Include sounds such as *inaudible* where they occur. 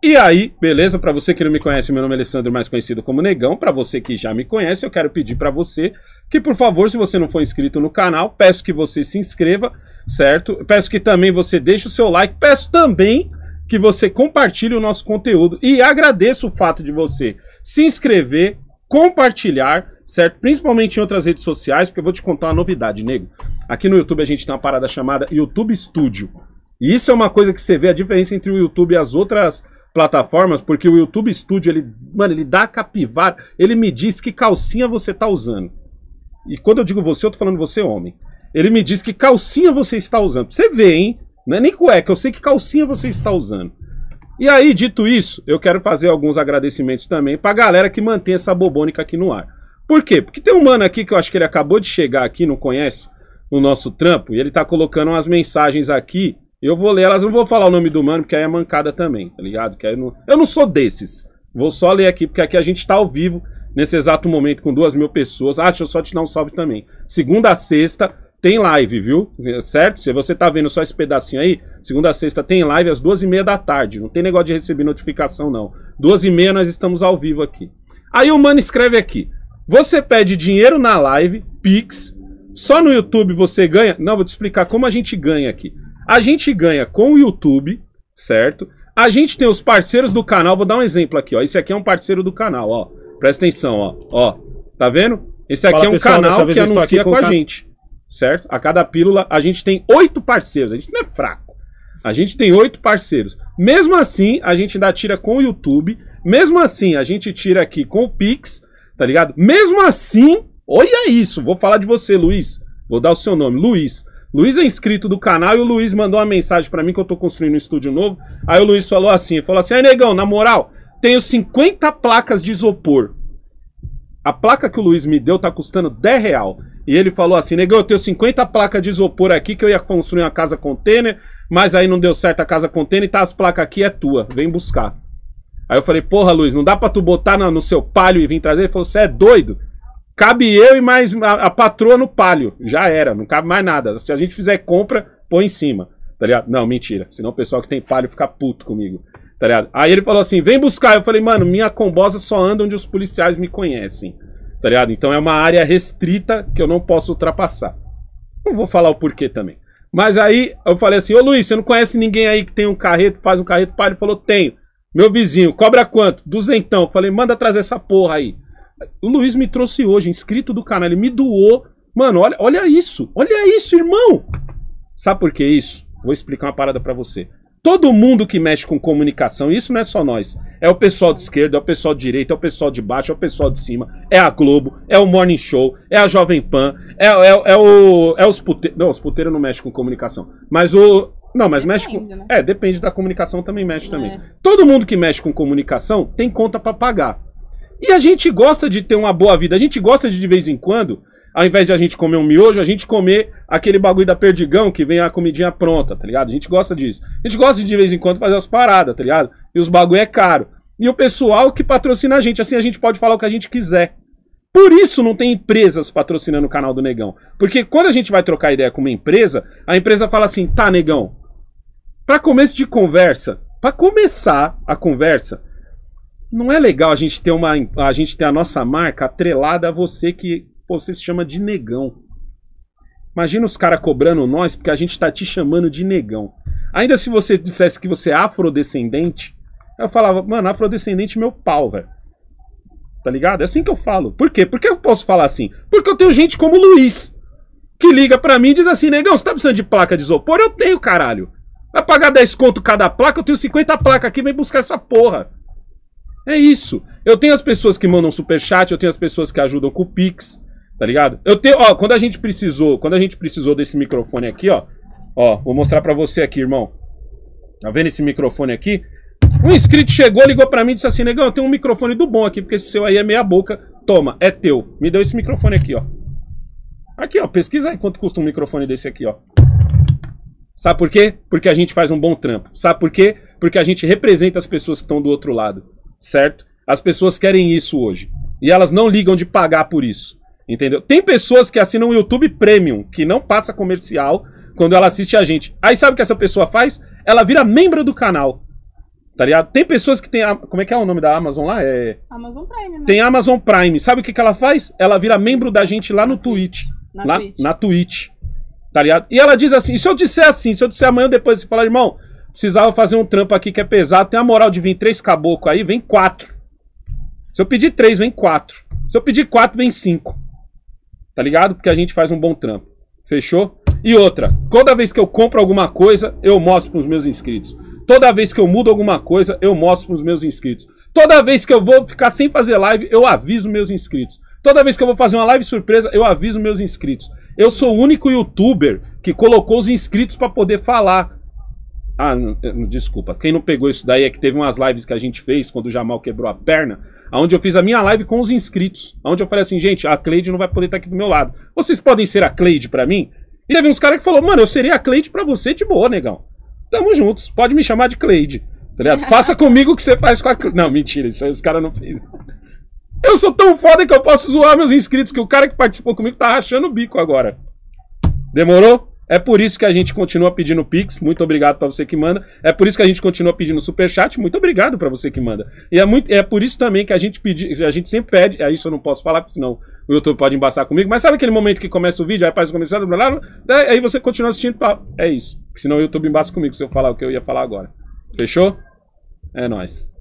E aí, beleza? Para você que não me conhece, meu nome é Alessandro, mais conhecido como Negão. Para você que já me conhece, eu quero pedir para você que, por favor, se você não for inscrito no canal, peço que você se inscreva, certo? Peço que também você deixe o seu like, peço também que você compartilhe o nosso conteúdo e agradeço o fato de você se inscrever, compartilhar, certo? Principalmente em outras redes sociais, porque eu vou te contar uma novidade, nego. Aqui no YouTube a gente tem uma parada chamada YouTube Studio. E isso é uma coisa que você vê a diferença entre o YouTube e as outras plataformas, porque o YouTube Studio, ele, mano, ele dá capivar, ele me diz que calcinha você tá usando. E quando eu digo você, eu tô falando você, homem. Ele me diz que calcinha você está usando. Você vê, hein? Não é nem cueca, eu sei que calcinha você está usando. E aí, dito isso, eu quero fazer alguns agradecimentos também pra galera que mantém essa bobônica aqui no ar. Por quê? Porque tem um mano aqui que eu acho que ele acabou de chegar aqui, não conhece, o nosso trampo, e ele tá colocando umas mensagens aqui eu vou ler elas, não vou falar o nome do mano, porque aí é mancada também, tá ligado? Que aí não... Eu não sou desses. Vou só ler aqui, porque aqui a gente tá ao vivo, nesse exato momento, com duas mil pessoas. Ah, deixa eu só te dar um salve também. Segunda a sexta tem live, viu? Certo? Se você tá vendo só esse pedacinho aí, segunda a sexta tem live às duas e meia da tarde. Não tem negócio de receber notificação, não. Duas e meia nós estamos ao vivo aqui. Aí o mano escreve aqui. Você pede dinheiro na live, Pix. Só no YouTube você ganha? Não, vou te explicar como a gente ganha aqui. A gente ganha com o YouTube, certo? A gente tem os parceiros do canal, vou dar um exemplo aqui, ó. Esse aqui é um parceiro do canal, ó. Presta atenção, ó. Ó, tá vendo? Esse aqui Fala, é um pessoal, canal que anuncia com, com a gente, certo? A cada pílula a gente tem oito parceiros, a gente não é fraco. A gente tem oito parceiros. Mesmo assim, a gente ainda tira com o YouTube, mesmo assim, a gente tira aqui com o Pix, tá ligado? Mesmo assim, olha isso, vou falar de você, Luiz. Vou dar o seu nome, Luiz. Luiz é inscrito do canal e o Luiz mandou uma mensagem para mim que eu tô construindo um estúdio novo. Aí o Luiz falou assim, falou assim, aí negão, na moral, tenho 50 placas de isopor. A placa que o Luiz me deu tá custando 10 real. E ele falou assim, negão, eu tenho 50 placas de isopor aqui que eu ia construir uma casa container, mas aí não deu certo a casa container, tá as placas aqui, é tua, vem buscar. Aí eu falei, porra, Luiz, não dá pra tu botar no, no seu palho e vir trazer? Ele falou, você é doido? Cabe eu e mais a, a patroa no palio. Já era, não cabe mais nada. Se a gente fizer compra, põe em cima. Tá ligado? Não, mentira. Senão o pessoal que tem palio fica puto comigo. Tá ligado? Aí ele falou assim: vem buscar. Eu falei, mano, minha combosa só anda onde os policiais me conhecem. Tá ligado? Então é uma área restrita que eu não posso ultrapassar. Não vou falar o porquê também. Mas aí eu falei assim: Ô Luiz, você não conhece ninguém aí que tem um carreto, faz um carreto para? Ele falou: Tenho. Meu vizinho, cobra quanto? Duzentão. Eu falei: Manda trazer essa porra aí. O Luiz me trouxe hoje, inscrito do canal, ele me doou. Mano, olha, olha isso. Olha isso, irmão. Sabe por que isso? Vou explicar uma parada para você. Todo mundo que mexe com comunicação, isso não é só nós. É o pessoal de esquerda, é o pessoal de direita, é o pessoal de baixo, é o pessoal de cima, é a Globo, é o Morning Show, é a Jovem Pan, é, é, é o, é os puteiros. Não, os puteiros não mexem com comunicação. Mas o, não, mas depende, mexe com. Né? É, depende da comunicação, também mexe é. também. Todo mundo que mexe com comunicação tem conta para pagar. E a gente gosta de ter uma boa vida, a gente gosta de de vez em quando, ao invés de a gente comer um miojo, a gente comer aquele bagulho da perdigão que vem a comidinha pronta, tá ligado? A gente gosta disso. A gente gosta de de vez em quando fazer as paradas, tá ligado? E os bagulho é caro. E o pessoal que patrocina a gente, assim a gente pode falar o que a gente quiser. Por isso não tem empresas patrocinando o canal do Negão. Porque quando a gente vai trocar ideia com uma empresa, a empresa fala assim: "Tá, Negão, para começo de conversa, para começar a conversa, não é legal a gente ter uma a gente ter a nossa marca atrelada a você que pô, você se chama de negão. Imagina os caras cobrando nós porque a gente tá te chamando de negão. Ainda se você dissesse que você é afrodescendente, eu falava, mano, afrodescendente é meu pau, velho. Tá ligado? É assim que eu falo. Por quê? Por que eu posso falar assim? Porque eu tenho gente como o Luiz, que liga para mim e diz assim, negão, você tá precisando de placa de isopor? Eu tenho, caralho. Vai pagar 10 conto cada placa, eu tenho 50 placas aqui, vem buscar essa porra. É isso. Eu tenho as pessoas que mandam super chat, eu tenho as pessoas que ajudam com o Pix, tá ligado? Eu tenho, ó, quando a gente precisou, quando a gente precisou desse microfone aqui, ó, ó, vou mostrar para você aqui, irmão. Tá vendo esse microfone aqui? Um inscrito chegou, ligou para mim e disse assim: "Negão, eu tenho um microfone do bom aqui, porque esse seu aí é meia boca. Toma, é teu. Me deu esse microfone aqui, ó. Aqui, ó, pesquisa aí quanto custa um microfone desse aqui, ó. Sabe por quê? Porque a gente faz um bom trampo. Sabe por quê? Porque a gente representa as pessoas que estão do outro lado certo? As pessoas querem isso hoje. E elas não ligam de pagar por isso. Entendeu? Tem pessoas que assinam o YouTube Premium, que não passa comercial quando ela assiste a gente. Aí sabe o que essa pessoa faz? Ela vira membro do canal. Tá ligado? Tem pessoas que tem. A... Como é que é o nome da Amazon lá? É. Amazon Prime, né? Tem Amazon Prime. Sabe o que, que ela faz? Ela vira membro da gente lá no Twitch. Na lá Twitch. na Twitch. Tá ligado? E ela diz assim: se eu disser assim, se eu disser amanhã depois, você falar, irmão, precisava fazer um trampo aqui que é pesado. Tem a moral de vir três caboclos aí, vem quatro. Se eu pedir três, vem quatro. Se eu pedir quatro, vem cinco. Tá ligado? Porque a gente faz um bom trampo. Fechou? E outra, toda vez que eu compro alguma coisa, eu mostro pros meus inscritos. Toda vez que eu mudo alguma coisa, eu mostro pros meus inscritos. Toda vez que eu vou ficar sem fazer live, eu aviso meus inscritos. Toda vez que eu vou fazer uma live surpresa, eu aviso meus inscritos. Eu sou o único youtuber que colocou os inscritos para poder falar ah, não, desculpa. Quem não pegou isso daí é que teve umas lives que a gente fez quando o Jamal quebrou a perna, onde eu fiz a minha live com os inscritos. Onde eu falei assim, gente, a Cleide não vai poder estar tá aqui do meu lado. Vocês podem ser a Cleide para mim? E teve uns caras que falou, mano, eu serei a Cleide pra você de boa, negão. Tamo juntos, pode me chamar de Cleide. Tá *laughs* Faça comigo o que você faz com a Cleide. Não, mentira, isso aí os caras não fez. Eu sou tão foda que eu posso zoar meus inscritos que o cara que participou comigo tá rachando o bico agora. Demorou? É por isso que a gente continua pedindo Pix, muito obrigado para você que manda. É por isso que a gente continua pedindo Superchat, muito obrigado para você que manda. E é, muito, é por isso também que a gente, pedi, a gente sempre pede, é isso eu não posso falar, porque senão o YouTube pode embaçar comigo, mas sabe aquele momento que começa o vídeo, aí faz o começado, blá, blá, blá, aí você continua assistindo, pá, é isso. Porque senão o YouTube embaça comigo se eu falar o que eu ia falar agora. Fechou? É nóis.